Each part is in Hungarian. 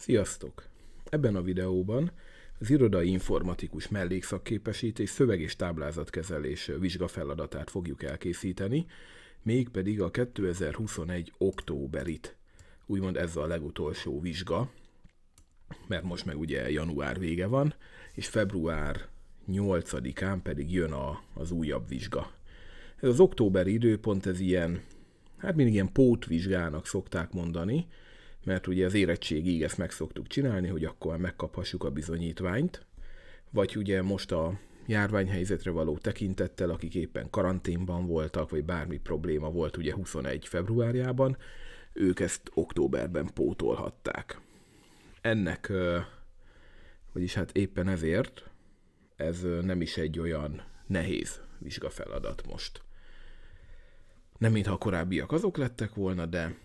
Sziasztok! Ebben a videóban az irodai informatikus mellékszakképesítés szöveg- és táblázatkezelés vizsgafeladatát fogjuk elkészíteni, mégpedig a 2021. októberit. Úgymond ez a legutolsó vizsga, mert most meg ugye január vége van, és február 8-án pedig jön a, az újabb vizsga. Ez az októberi időpont, ez ilyen, hát mindig ilyen pótvizsgának szokták mondani, mert ugye az érettségig ezt meg szoktuk csinálni, hogy akkor megkaphassuk a bizonyítványt, vagy ugye most a járványhelyzetre való tekintettel, akik éppen karanténban voltak, vagy bármi probléma volt ugye 21 februárjában, ők ezt októberben pótolhatták. Ennek, vagyis hát éppen ezért, ez nem is egy olyan nehéz vizsgafeladat most. Nem mintha korábbiak azok lettek volna, de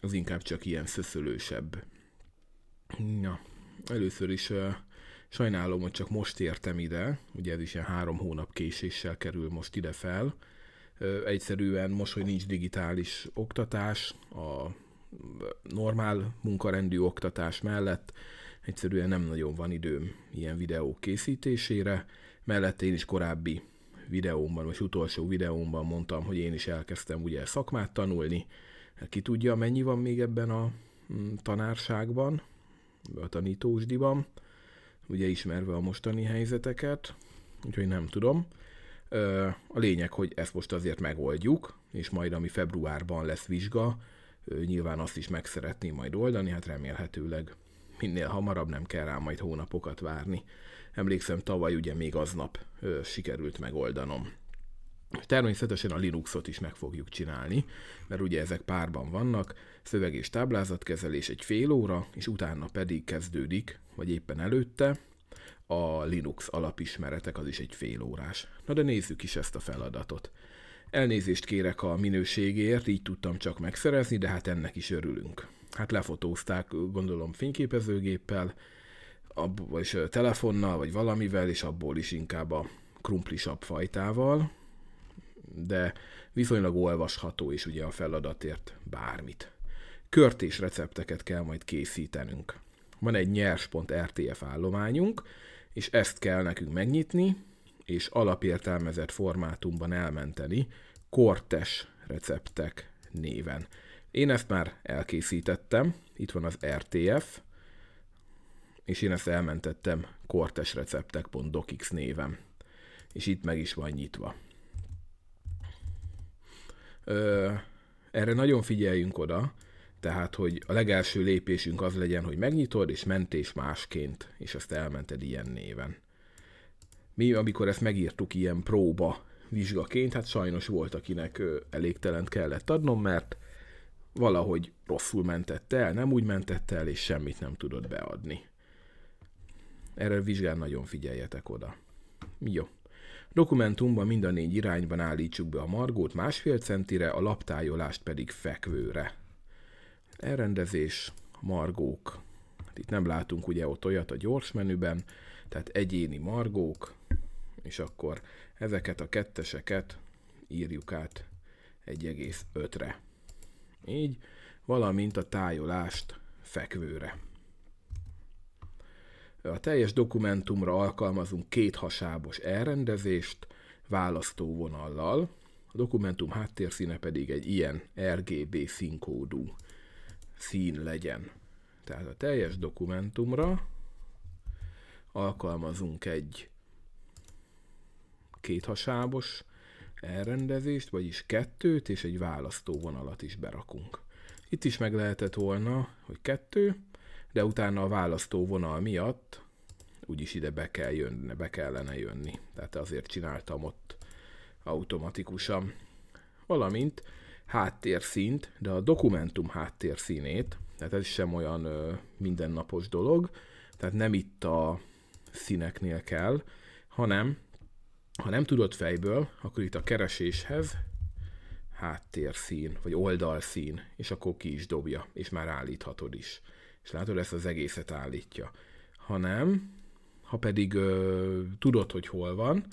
az inkább csak ilyen szöszölősebb. Na, először is uh, sajnálom, hogy csak most értem ide, ugye ez is ilyen három hónap késéssel kerül most ide fel. Uh, egyszerűen most, hogy nincs digitális oktatás, a normál munkarendű oktatás mellett egyszerűen nem nagyon van időm ilyen videó készítésére, mellett én is korábbi videómban, vagy utolsó videómban mondtam, hogy én is elkezdtem ugye szakmát tanulni, Hát ki tudja, mennyi van még ebben a mm, tanárságban, a tanítósdiban, ugye ismerve a mostani helyzeteket, úgyhogy nem tudom. A lényeg, hogy ezt most azért megoldjuk, és majd ami februárban lesz vizsga, nyilván azt is meg szeretném majd oldani, hát remélhetőleg minél hamarabb nem kell rá majd hónapokat várni. Emlékszem, tavaly ugye még aznap sikerült megoldanom. Természetesen a Linuxot is meg fogjuk csinálni, mert ugye ezek párban vannak, szöveg és táblázatkezelés egy fél óra, és utána pedig kezdődik, vagy éppen előtte, a Linux alapismeretek az is egy fél órás. Na de nézzük is ezt a feladatot. Elnézést kérek a minőségért, így tudtam csak megszerezni, de hát ennek is örülünk. Hát lefotózták, gondolom fényképezőgéppel, vagy telefonnal, vagy valamivel, és abból is inkább a krumplisabb fajtával, de viszonylag olvasható is ugye a feladatért bármit. Körtés és recepteket kell majd készítenünk. Van egy nyers.rtf er állományunk, és ezt kell nekünk megnyitni, és alapértelmezett formátumban elmenteni kortes receptek néven. Én ezt már elkészítettem, itt van az RTF, er és én ezt elmentettem kortesreceptek.docx néven. És itt meg is van nyitva erre nagyon figyeljünk oda, tehát, hogy a legelső lépésünk az legyen, hogy megnyitod, és mentés másként, és azt elmented ilyen néven. Mi, amikor ezt megírtuk ilyen próba vizsgaként, hát sajnos volt, akinek elégtelent kellett adnom, mert valahogy rosszul mentette el, nem úgy mentette el, és semmit nem tudott beadni. Erre a vizsgán nagyon figyeljetek oda. Jó. Dokumentumban mind a négy irányban állítsuk be a margót másfél centire, a laptájolást pedig fekvőre. Elrendezés, margók. Hát itt nem látunk ugye ott olyat a gyors menüben, tehát egyéni margók, és akkor ezeket a ketteseket írjuk át 1,5-re. Így, valamint a tájolást fekvőre. A teljes dokumentumra alkalmazunk két hasábos elrendezést választóvonallal, a dokumentum háttérszíne pedig egy ilyen RGB színkódú szín legyen. Tehát a teljes dokumentumra alkalmazunk egy kéthasábos elrendezést, vagyis kettőt, és egy választóvonalat is berakunk. Itt is meg lehetett volna, hogy kettő, de utána a választóvonal miatt úgyis ide be, kell jönni, be kellene jönni. Tehát azért csináltam ott automatikusan. Valamint háttérszint, de a dokumentum háttérszínét, tehát ez sem olyan ö, mindennapos dolog, tehát nem itt a színeknél kell, hanem ha nem tudod fejből, akkor itt a kereséshez háttérszín, vagy oldalszín, és akkor ki is dobja, és már állíthatod is. És látod, ezt az egészet állítja. Ha nem, ha pedig ö, tudod, hogy hol van,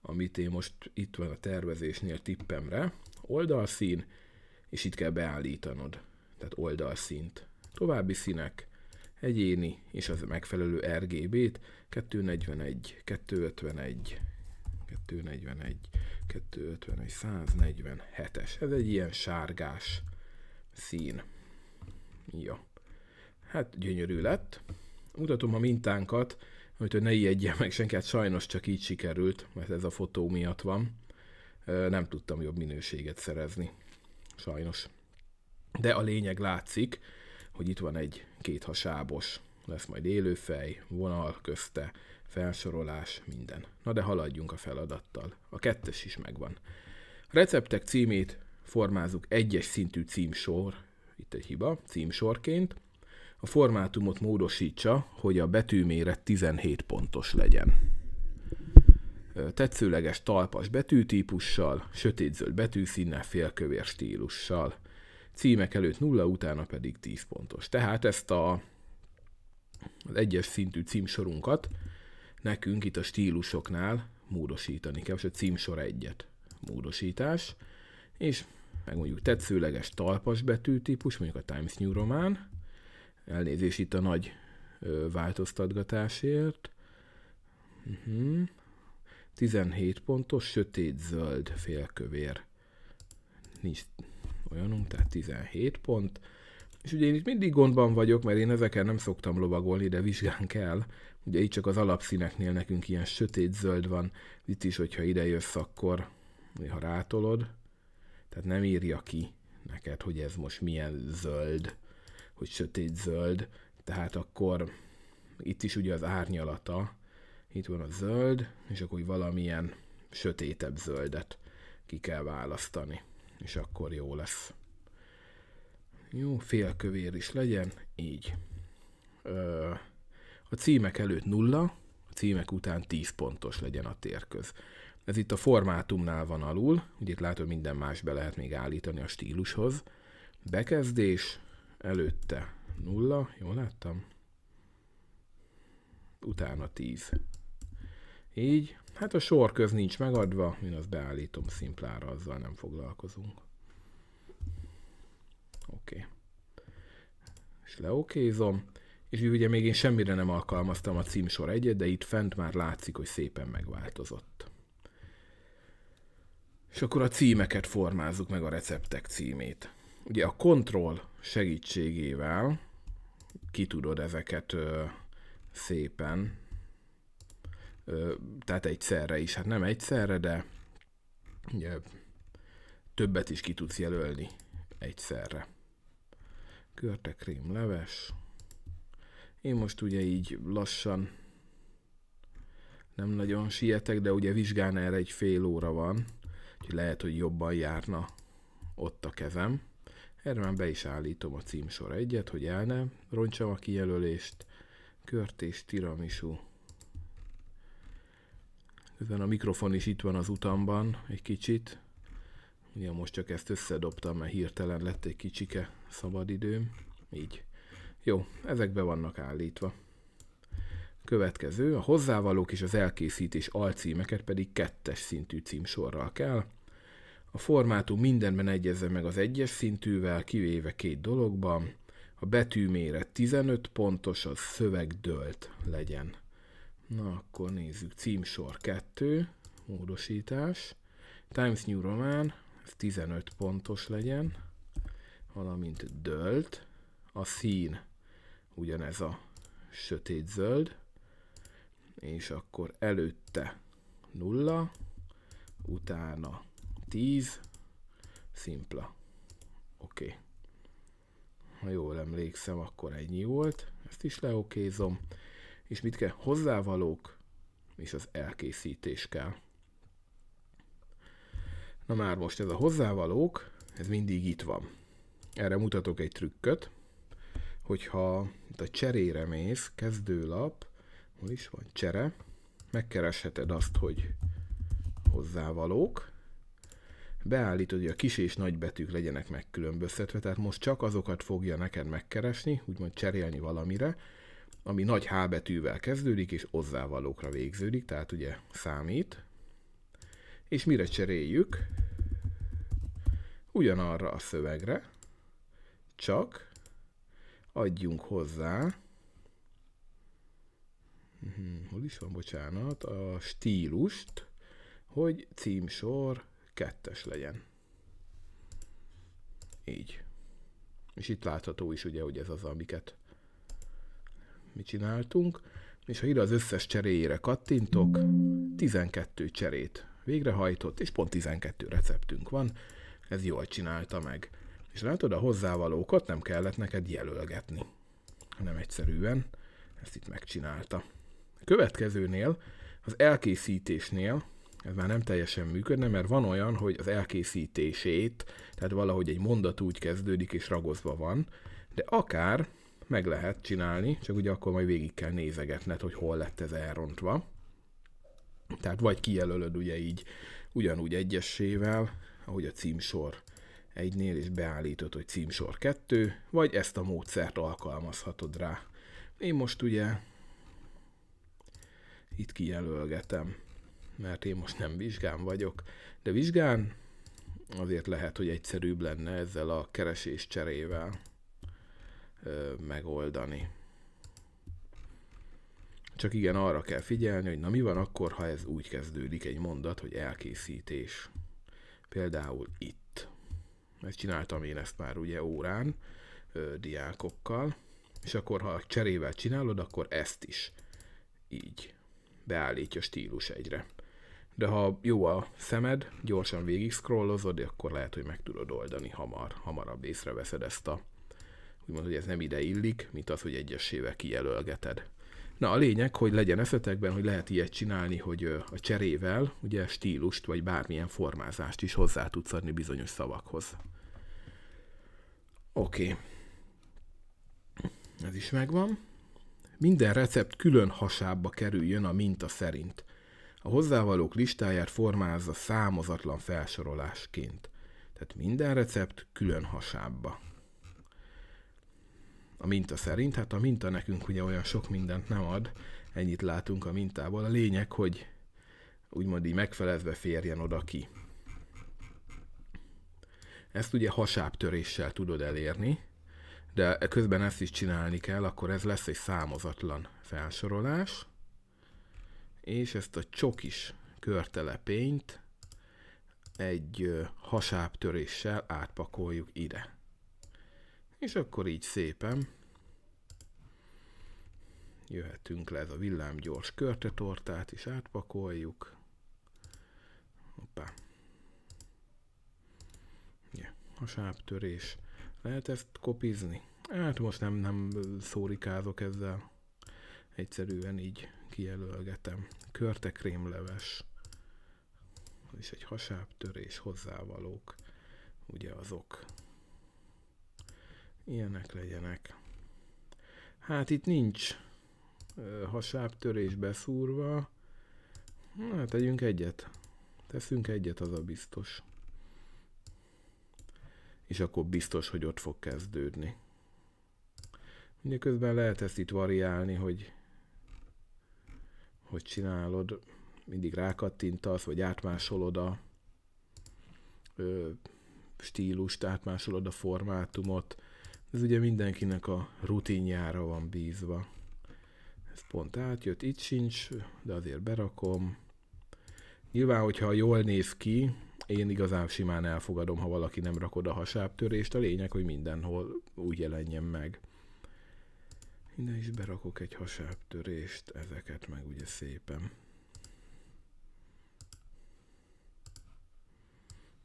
amit én most itt van a tervezésnél tippemre, oldalszín, és itt kell beállítanod, tehát oldalszint. További színek, egyéni, és az megfelelő RGB-t, 241, 251, 241, 251, 147-es. Ez egy ilyen sárgás szín. Ja. Hát gyönyörű lett. Mutatom a mintánkat, Úgyhogy ne ijedjen meg senki, hát sajnos csak így sikerült, mert ez a fotó miatt van. Nem tudtam jobb minőséget szerezni. Sajnos. De a lényeg látszik, hogy itt van egy kéthasábos, lesz majd élőfej, vonal közte, felsorolás, minden. Na de haladjunk a feladattal. A kettes is megvan. A receptek címét formázunk egyes szintű címsor, itt egy hiba, címsorként, a formátumot módosítsa, hogy a betűméret 17 pontos legyen. Tetszőleges talpas betűtípussal, sötétzöld betűszínnel, félkövér stílussal. Címek előtt nulla, utána pedig 10 pontos. Tehát ezt a, az egyes szintű címsorunkat nekünk itt a stílusoknál módosítani kell, és a címsor egyet módosítás, és meg mondjuk tetszőleges talpas betűtípus, mondjuk a Times New Roman, Elnézés itt a nagy ö, változtatgatásért. Uh-huh. Mhm. 17 pontos, sötét-zöld félkövér. Nincs olyanunk, tehát 17 pont. És ugye én itt mindig gondban vagyok, mert én ezeken nem szoktam lovagolni, de vizsgán kell. Ugye itt csak az alapszíneknél nekünk ilyen sötét-zöld van. Itt is, hogyha ide jössz, akkor ha rátolod. Tehát nem írja ki neked, hogy ez most milyen zöld hogy sötét-zöld, tehát akkor itt is ugye az árnyalata, itt van a zöld, és akkor valamilyen sötétebb zöldet ki kell választani, és akkor jó lesz. Jó, félkövér is legyen, így. Ö, a címek előtt nulla, a címek után 10 pontos legyen a térköz. Ez itt a formátumnál van alul, ugye itt látod, minden más be lehet még állítani a stílushoz. Bekezdés, előtte 0, jól láttam? Utána 10. Így, hát a sor köz nincs megadva, én azt beállítom szimplára, azzal nem foglalkozunk. Oké. Okay. És leokézom. És ugye még én semmire nem alkalmaztam a címsor egyet, de itt fent már látszik, hogy szépen megváltozott. És akkor a címeket formázzuk meg a receptek címét. Ugye a control segítségével ki tudod ezeket ö, szépen, ö, tehát egyszerre is, hát nem egyszerre, de ugye, többet is ki tudsz jelölni egyszerre. Körte krém leves. Én most ugye így lassan nem nagyon sietek, de ugye vizsgán erre egy fél óra van, úgyhogy lehet, hogy jobban járna ott a kezem. Erre már be is állítom a címsor egyet, hogy el ne roncsam a kijelölést. Kört és tiramisu. Közben a mikrofon is itt van az utamban egy kicsit. Ugye most csak ezt összedobtam, mert hirtelen lett egy kicsike szabadidőm. Így. Jó, ezek be vannak állítva. Következő, a hozzávalók és az elkészítés alcímeket pedig kettes szintű címsorral kell. A formátum mindenben egyezze meg az egyes szintűvel, kivéve két dologban. A betűméret 15 pontos, a szöveg dölt legyen. Na, akkor nézzük. Címsor 2, módosítás. Times New Roman, ez 15 pontos legyen, valamint dölt. A szín ugyanez a sötét-zöld, és akkor előtte nulla, utána 10, szimpla. Oké. Okay. Ha jól emlékszem, akkor ennyi volt. Ezt is leokézom. És mit kell? Hozzávalók, és az elkészítés kell. Na már most ez a hozzávalók, ez mindig itt van. Erre mutatok egy trükköt, hogyha itt a cserére mész, kezdőlap, hol is van csere, megkeresheted azt, hogy hozzávalók, beállítod, hogy a kis és nagy betűk legyenek megkülönböztetve, tehát most csak azokat fogja neked megkeresni, úgymond cserélni valamire, ami nagy H betűvel kezdődik, és hozzávalókra végződik, tehát ugye számít. És mire cseréljük? Ugyanarra a szövegre, csak adjunk hozzá, mhm, hol is van, bocsánat, a stílust, hogy címsor kettes legyen. Így. És itt látható is ugye, hogy ez az, amiket mi csináltunk. És ha ide az összes cseréjére kattintok, 12 cserét végrehajtott, és pont 12 receptünk van. Ez jól csinálta meg. És látod, a hozzávalókat nem kellett neked jelölgetni, hanem egyszerűen ezt itt megcsinálta. A következőnél, az elkészítésnél ez már nem teljesen működne, mert van olyan, hogy az elkészítését, tehát valahogy egy mondat úgy kezdődik és ragozva van, de akár meg lehet csinálni, csak ugye akkor majd végig kell nézegetned, hogy hol lett ez elrontva. Tehát vagy kijelölöd ugye így ugyanúgy egyesével, ahogy a címsor egynél, és beállítod, hogy címsor 2, vagy ezt a módszert alkalmazhatod rá. Én most ugye itt kijelölgetem mert én most nem vizsgán vagyok, de vizsgán azért lehet, hogy egyszerűbb lenne ezzel a keresés cserével ö, megoldani. Csak igen, arra kell figyelni, hogy na mi van akkor, ha ez úgy kezdődik egy mondat, hogy elkészítés. Például itt. Ezt csináltam én ezt már ugye órán ö, diákokkal, és akkor ha cserével csinálod, akkor ezt is így beállítja stílus egyre de ha jó a szemed, gyorsan végig scrollozod, akkor lehet, hogy meg tudod oldani hamar, hamarabb észreveszed ezt a úgymond, hogy ez nem ide illik, mint az, hogy egyesével kijelölgeted. Na a lényeg, hogy legyen eszetekben, hogy lehet ilyet csinálni, hogy a cserével ugye stílust vagy bármilyen formázást is hozzá tudsz adni bizonyos szavakhoz. Oké. Okay. Ez is megvan. Minden recept külön hasába kerüljön a minta szerint. A hozzávalók listáját formázza számozatlan felsorolásként. Tehát minden recept külön hasábba. A minta szerint, hát a minta nekünk ugye olyan sok mindent nem ad, ennyit látunk a mintából. A lényeg, hogy úgymond így megfelezve férjen oda ki. Ezt ugye hasábtöréssel tudod elérni, de közben ezt is csinálni kell, akkor ez lesz egy számozatlan felsorolás és ezt a csokis körtelepényt egy hasábtöréssel átpakoljuk ide. És akkor így szépen jöhetünk le ez a villámgyors körtetortát is átpakoljuk. Hoppá. Ja, hasábtörés. Lehet ezt kopizni? Hát most nem, nem szórikázok ezzel. Egyszerűen így kijelölgetem. Körte krémleves, és egy hasábtörés hozzávalók, ugye azok. Ilyenek legyenek. Hát itt nincs hasábtörés beszúrva. Hát tegyünk egyet. Teszünk egyet, az a biztos. És akkor biztos, hogy ott fog kezdődni. Mindeközben lehet ezt itt variálni, hogy hogy csinálod, mindig rákattintasz, vagy átmásolod a ö, stílust, átmásolod a formátumot. Ez ugye mindenkinek a rutinjára van bízva. Ez pont átjött, itt sincs, de azért berakom. Nyilván, hogyha jól néz ki, én igazán simán elfogadom, ha valaki nem rakod a hasábtörést. A lényeg, hogy mindenhol úgy jelenjen meg. Ide is berakok egy hasábtörést, ezeket meg ugye szépen.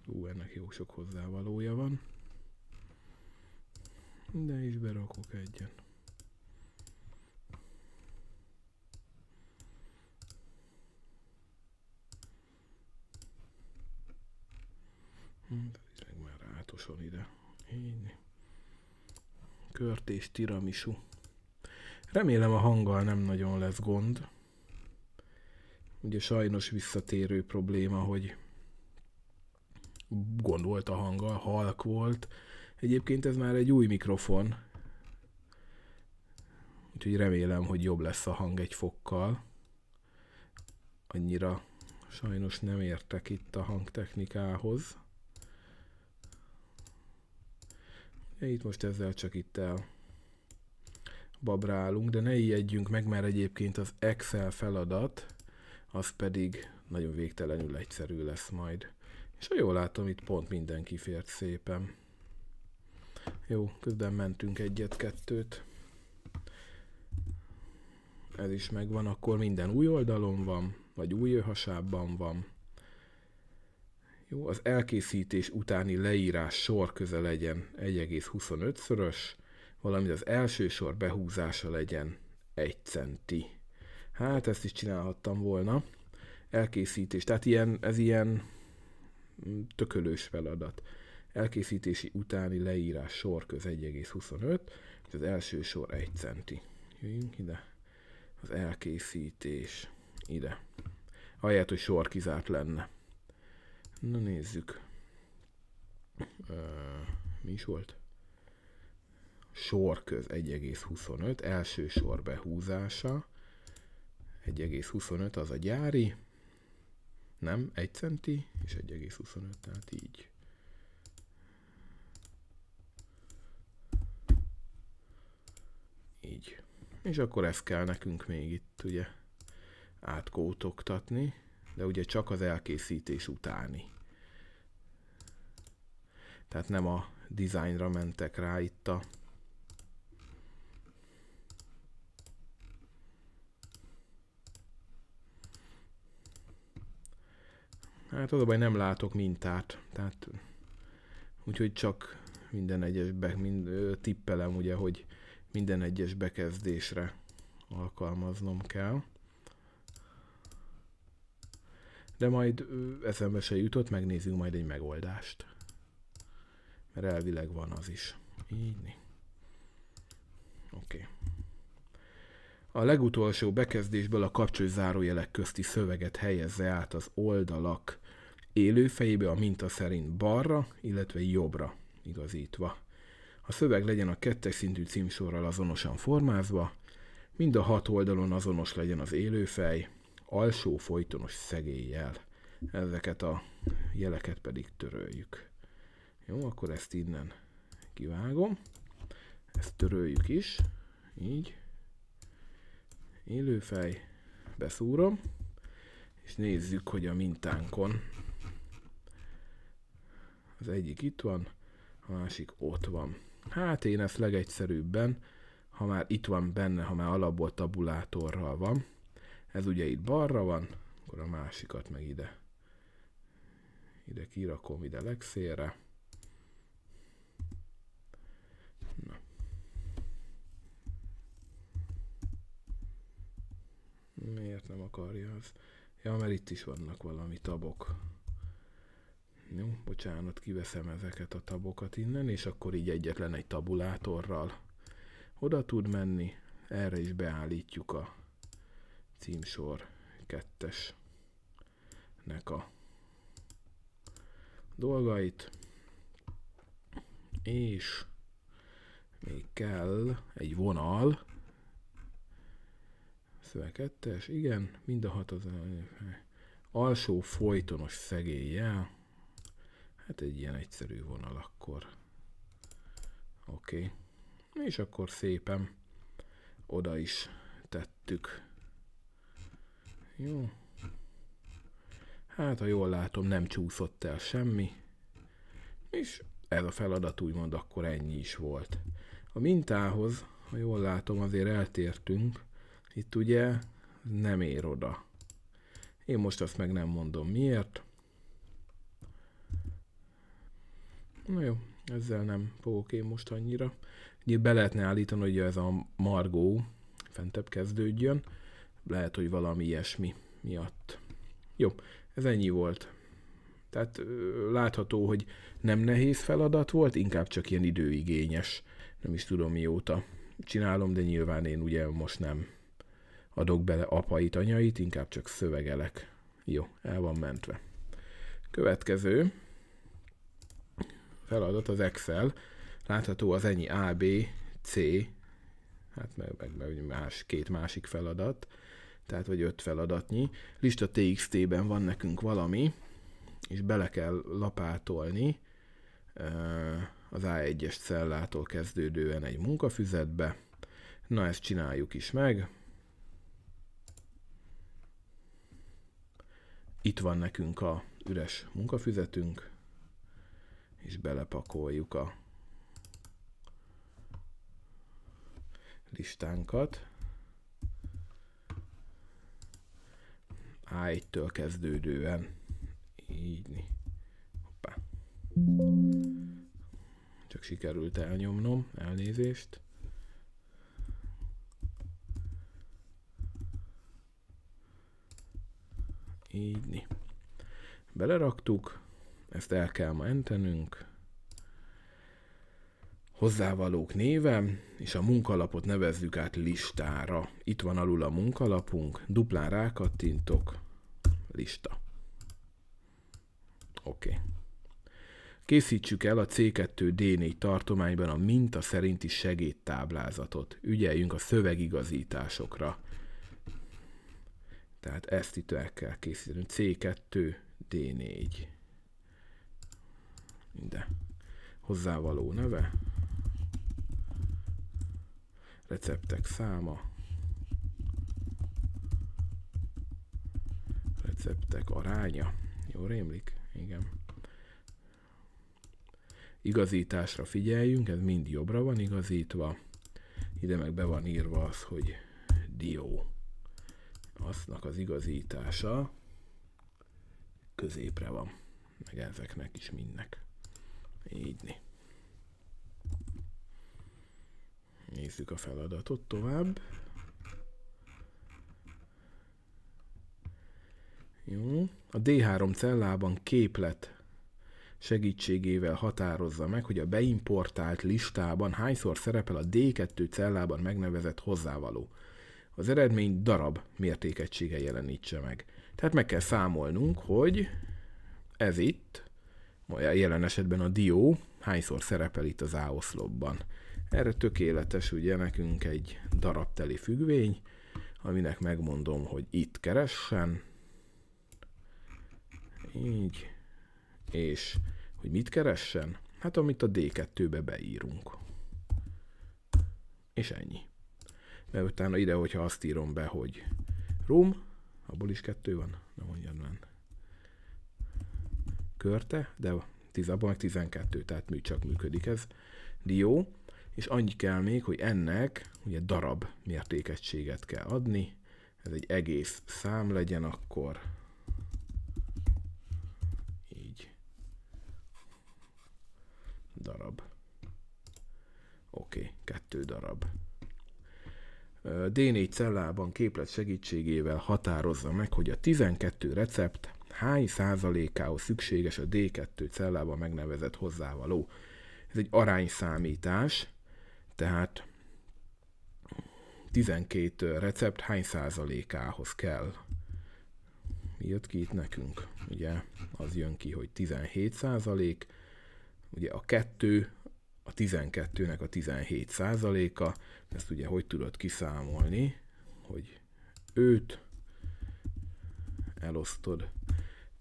Ú, ennek jó sok hozzávalója van. Ide is berakok egyen. Meg hát, már átosan ide. Én Kört és tiramisu. Remélem a hanggal nem nagyon lesz gond. Ugye sajnos visszatérő probléma, hogy gond volt a hanggal, halk volt. Egyébként ez már egy új mikrofon, úgyhogy remélem, hogy jobb lesz a hang egy fokkal. Annyira sajnos nem értek itt a hangtechnikához. Itt most ezzel csak itt el babrálunk, de ne ijedjünk meg, mert egyébként az Excel feladat, az pedig nagyon végtelenül egyszerű lesz majd. És ha jól látom, itt pont mindenki fért szépen. Jó, közben mentünk egyet-kettőt. Ez is megvan, akkor minden új oldalon van, vagy új hasábban van. Jó, az elkészítés utáni leírás sor köze legyen 1,25-szörös, valamint az első sor behúzása legyen 1 centi. Hát ezt is csinálhattam volna. Elkészítés, tehát ilyen, ez ilyen mm, tökölős feladat. Elkészítési utáni leírás sor köz 1,25, és az első sor 1 centi. Jöjjünk ide. Az elkészítés ide. Ahelyett, hogy sor kizárt lenne. Na nézzük. Uh, mi is volt? sorköz 1,25, első sor behúzása, 1,25 az a gyári, nem, 1 centi, és 1,25, tehát így. Így. És akkor ezt kell nekünk még itt ugye átkótoktatni, de ugye csak az elkészítés utáni. Tehát nem a dizájnra mentek rá itt a Hát az a baj, nem látok mintát, tehát úgyhogy csak minden egyes be, mind, tippelem ugye, hogy minden egyes bekezdésre alkalmaznom kell. De majd eszembe se jutott, megnézzük, majd egy megoldást. Mert elvileg van az is. Így. Oké. Okay. A legutolsó bekezdésből a kapcsolj zárójelek közti szöveget helyezze át az oldalak Élő fejébe a minta szerint balra, illetve jobbra igazítva. A szöveg legyen a kettes szintű címsorral azonosan formázva, mind a hat oldalon azonos legyen az élőfej, alsó folytonos szegéllyel. Ezeket a jeleket pedig töröljük. Jó, akkor ezt innen kivágom. Ezt töröljük is. Így. Élőfej. Beszúrom. És nézzük, hogy a mintánkon az egyik itt van, a másik ott van. Hát én ezt legegyszerűbben, ha már itt van benne, ha már alapból tabulátorral van, ez ugye itt balra van, akkor a másikat meg ide. Ide kirakom, ide legszélre. Na. Miért nem akarja az? Ja, mert itt is vannak valami tabok. Jó, bocsánat, kiveszem ezeket a tabokat innen, és akkor így egyetlen egy tabulátorral oda tud menni. Erre is beállítjuk a címsor kettesnek a dolgait. És még kell egy vonal. Szöveg kettes, igen, mind a hat az alsó folytonos szegéllyel Hát egy ilyen egyszerű vonal akkor. Oké. Okay. És akkor szépen oda is tettük. Jó. Hát, ha jól látom, nem csúszott el semmi. És ez a feladat úgymond akkor ennyi is volt. A mintához, ha jól látom, azért eltértünk. Itt ugye nem ér oda. Én most azt meg nem mondom miért. Na jó, ezzel nem fogok én most annyira. Ugye be lehetne állítani, hogy ez a margó fentebb kezdődjön. Lehet, hogy valami ilyesmi miatt. Jó, ez ennyi volt. Tehát látható, hogy nem nehéz feladat volt, inkább csak ilyen időigényes. Nem is tudom mióta csinálom, de nyilván én ugye most nem adok bele apait, anyait, inkább csak szövegelek. Jó, el van mentve. Következő feladat az Excel, látható az ennyi A, B, C, hát meg, meg, meg más, két másik feladat, tehát vagy öt feladatnyi. Lista TXT-ben van nekünk valami, és bele kell lapátolni az A1-es cellától kezdődően egy munkafüzetbe. Na ezt csináljuk is meg. Itt van nekünk a üres munkafüzetünk és belepakoljuk a listánkat. A1-től kezdődően így. Hoppá. Csak sikerült elnyomnom, elnézést. Így. Beleraktuk. Ezt el kell mentenünk. Hozzávalók névem, és a munkalapot nevezzük át listára. Itt van alul a munkalapunk, duplán rákattintok, lista. Oké. Okay. Készítsük el a C2D4 tartományban a minta szerinti segédtáblázatot. Ügyeljünk a szövegigazításokra. Tehát ezt itt el kell készíteni. C2D4 ide hozzávaló neve, receptek száma, receptek aránya, jó rémlik? Igen. Igazításra figyeljünk, ez mind jobbra van igazítva. Ide meg be van írva az, hogy dió. aztnak az igazítása középre van, meg ezeknek is mindnek így. Nézzük a feladatot tovább. Jó. A D3 cellában képlet segítségével határozza meg, hogy a beimportált listában hányszor szerepel a D2 cellában megnevezett hozzávaló. Az eredmény darab mértékegysége jelenítse meg. Tehát meg kell számolnunk, hogy ez itt jelen esetben a dió, hányszor szerepel itt az áoszlopban. Erre tökéletes ugye nekünk egy darabteli függvény, aminek megmondom, hogy itt keressen, így, és hogy mit keressen? Hát amit a D2-be beírunk. És ennyi. Mert utána ide, hogyha azt írom be, hogy room, abból is kettő van, nem mondjad benne körte, de 10 abban meg 12, tehát mű csak működik ez dió, és annyi kell még, hogy ennek ugye darab mértékegységet kell adni, ez egy egész szám legyen akkor, így, darab, oké, okay, kettő darab. D4 cellában képlet segítségével határozza meg, hogy a 12 recept hány százalékához szükséges a D2 cellában megnevezett hozzávaló. Ez egy arányszámítás, tehát 12 recept hány százalékához kell. Mi jött ki itt nekünk? Ugye az jön ki, hogy 17 százalék, ugye a 2 a 12-nek a 17 százaléka, ezt ugye hogy tudod kiszámolni, hogy 5 elosztod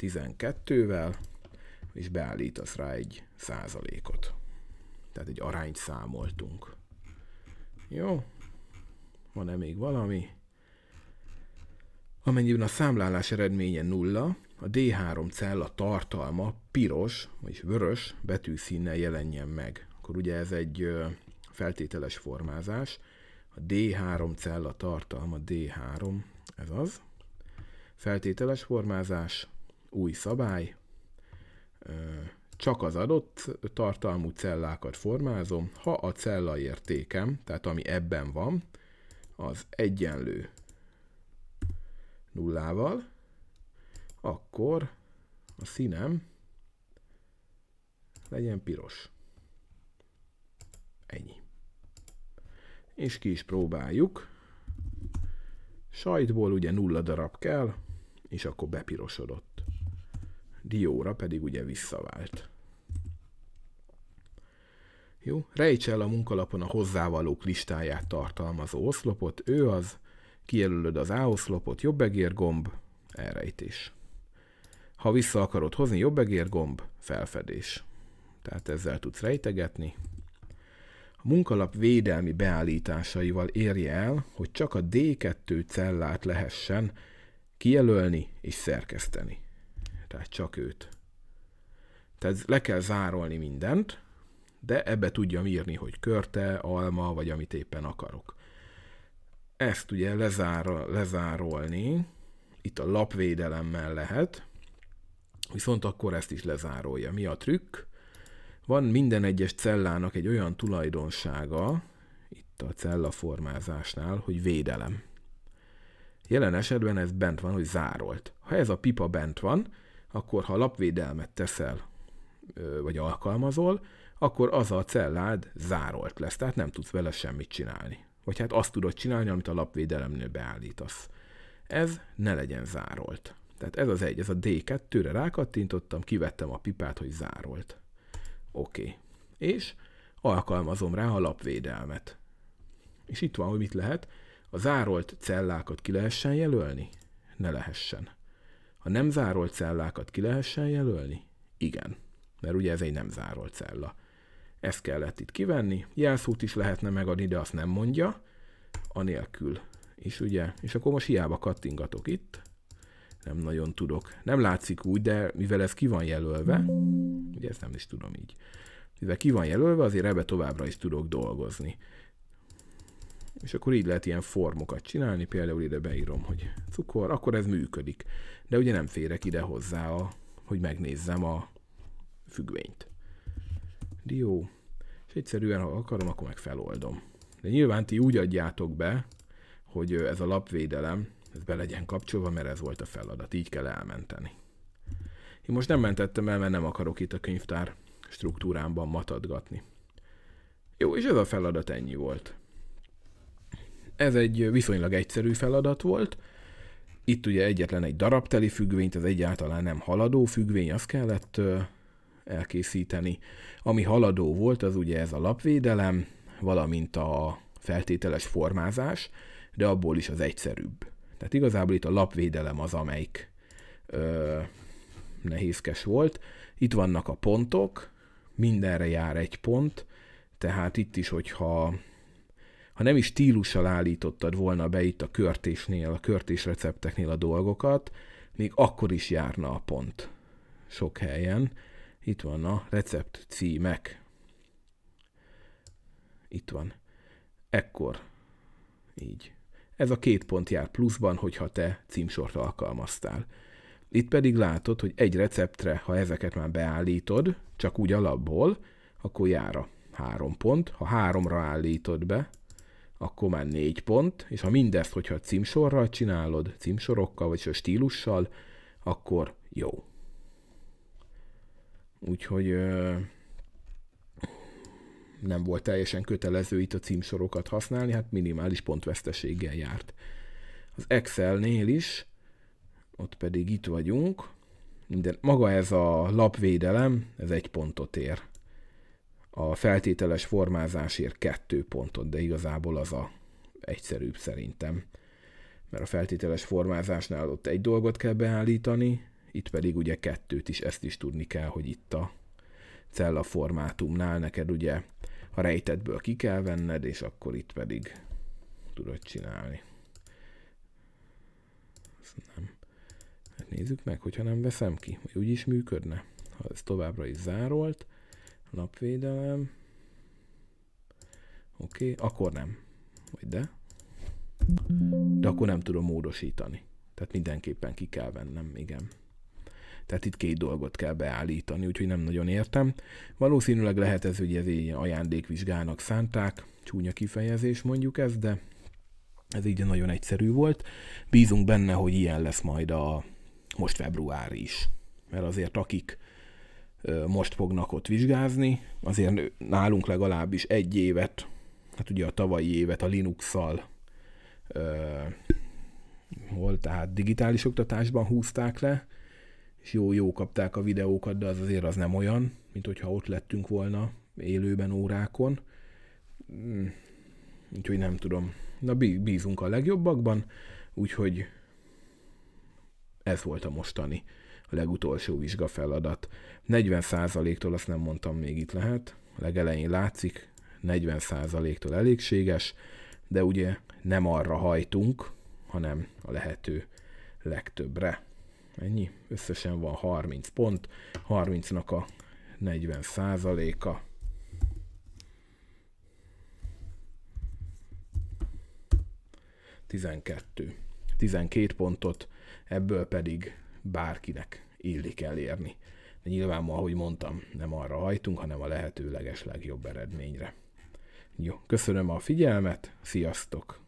12-vel, és beállítasz rá egy százalékot. Tehát egy arányt számoltunk. Jó? Van-e még valami? Amennyiben a számlálás eredménye nulla, a D3 cella tartalma piros, vagyis vörös betűszínnel jelenjen meg. Akkor ugye ez egy feltételes formázás. A D3 cella tartalma D3, ez az. Feltételes formázás, új szabály, csak az adott tartalmú cellákat formázom, ha a cella értékem, tehát ami ebben van, az egyenlő nullával, akkor a színem legyen piros. Ennyi. És ki is próbáljuk. Sajtból ugye nulla darab kell, és akkor bepirosodott. Dióra pedig ugye visszavált. Jó, rejts el a munkalapon a hozzávalók listáját tartalmazó oszlopot, ő az, kijelölöd az A oszlopot, jobbegér gomb, elrejtés. Ha vissza akarod hozni, jobbegér gomb, felfedés. Tehát ezzel tudsz rejtegetni. A munkalap védelmi beállításaival érje el, hogy csak a D2 cellát lehessen kijelölni és szerkeszteni tehát csak őt. Tehát le kell zárolni mindent, de ebbe tudjam írni, hogy körte, alma, vagy amit éppen akarok. Ezt ugye lezár, lezárolni, itt a lapvédelemmel lehet, viszont akkor ezt is lezárolja. Mi a trükk? Van minden egyes cellának egy olyan tulajdonsága, itt a cellaformázásnál, hogy védelem. Jelen esetben ez bent van, hogy zárolt. Ha ez a pipa bent van, akkor ha lapvédelmet teszel, vagy alkalmazol, akkor az a cellád zárolt lesz, tehát nem tudsz vele semmit csinálni. Vagy hát azt tudod csinálni, amit a lapvédelemnél beállítasz. Ez ne legyen zárolt. Tehát ez az egy, ez a D2-re rákattintottam, kivettem a pipát, hogy zárolt. Oké. Okay. És alkalmazom rá a lapvédelmet. És itt van, hogy mit lehet. A zárolt cellákat ki lehessen jelölni? Ne lehessen. Ha nem zárolt cellákat ki lehessen jelölni? Igen, mert ugye ez egy nem zárolt cella. Ezt kellett itt kivenni, jelszót is lehetne megadni, de azt nem mondja, anélkül is ugye, és akkor most hiába kattingatok itt, nem nagyon tudok. Nem látszik úgy, de mivel ez ki van jelölve, ugye ezt nem is tudom így, mivel ki van jelölve, azért ebbe továbbra is tudok dolgozni. És akkor így lehet ilyen formokat csinálni, például ide beírom, hogy cukor, akkor ez működik. De ugye nem férek ide hozzá, a, hogy megnézzem a függvényt. Dió. És egyszerűen, ha akarom, akkor meg feloldom. De nyilván ti úgy adjátok be, hogy ez a lapvédelem, ez be legyen kapcsolva, mert ez volt a feladat. Így kell elmenteni. Én most nem mentettem el, mert nem akarok itt a könyvtár struktúrámban matadgatni. Jó, és ez a feladat ennyi volt. Ez egy viszonylag egyszerű feladat volt. Itt ugye egyetlen egy darabteli függvényt, ez egyáltalán nem haladó függvény, azt kellett elkészíteni. Ami haladó volt, az ugye ez a lapvédelem, valamint a feltételes formázás, de abból is az egyszerűbb. Tehát igazából itt a lapvédelem az, amelyik ö, nehézkes volt. Itt vannak a pontok, mindenre jár egy pont, tehát itt is, hogyha ha nem is stílussal állítottad volna be itt a körtésnél, a körtés recepteknél a dolgokat, még akkor is járna a pont. Sok helyen. Itt van a recept címek. Itt van. Ekkor. Így. Ez a két pont jár pluszban, hogyha te címsort alkalmaztál. Itt pedig látod, hogy egy receptre, ha ezeket már beállítod, csak úgy alapból, akkor jár a három pont. Ha háromra állítod be, akkor már négy pont, és ha mindezt, hogyha címsorral csinálod, címsorokkal, vagy a stílussal, akkor jó. Úgyhogy ö, nem volt teljesen kötelező itt a címsorokat használni, hát minimális pontveszteséggel járt. Az Excel Excel-nél is, ott pedig itt vagyunk, minden, maga ez a lapvédelem, ez egy pontot ér a feltételes formázásért kettő pontot, de igazából az a egyszerűbb szerintem. Mert a feltételes formázásnál ott egy dolgot kell beállítani, itt pedig ugye kettőt is, ezt is tudni kell, hogy itt a cella formátumnál neked ugye a rejtetből ki kell venned, és akkor itt pedig tudod csinálni. nem. Hát nézzük meg, hogyha nem veszem ki, hogy úgy is működne. Ha ez továbbra is zárolt, Lapvédelem. Oké, okay. akkor nem. Vagy de? De akkor nem tudom módosítani. Tehát mindenképpen ki kell vennem, igen. Tehát itt két dolgot kell beállítani, úgyhogy nem nagyon értem. Valószínűleg lehet ez, hogy ez egy ajándékvizsgának szánták, csúnya kifejezés mondjuk ez, de ez így nagyon egyszerű volt. Bízunk benne, hogy ilyen lesz majd a most február is. Mert azért akik most fognak ott vizsgázni. Azért nálunk legalábbis egy évet, hát ugye a tavalyi évet a Linux-szal volt, tehát digitális oktatásban húzták le, és jó-jó kapták a videókat, de az azért az nem olyan, mint hogyha ott lettünk volna élőben órákon. Mm, úgyhogy nem tudom. Na bízunk a legjobbakban, úgyhogy ez volt a mostani legutolsó vizsga feladat. 40%-tól azt nem mondtam még itt lehet, legelején látszik, 40%-tól elégséges, de ugye nem arra hajtunk, hanem a lehető legtöbbre. Ennyi? Összesen van 30 pont, 30-nak a 40 a Tizenkettő. 12 pontot, ebből pedig bárkinek illik elérni. De nyilván ma, ahogy mondtam, nem arra hajtunk, hanem a lehető legjobb eredményre. Jó, köszönöm a figyelmet, sziasztok!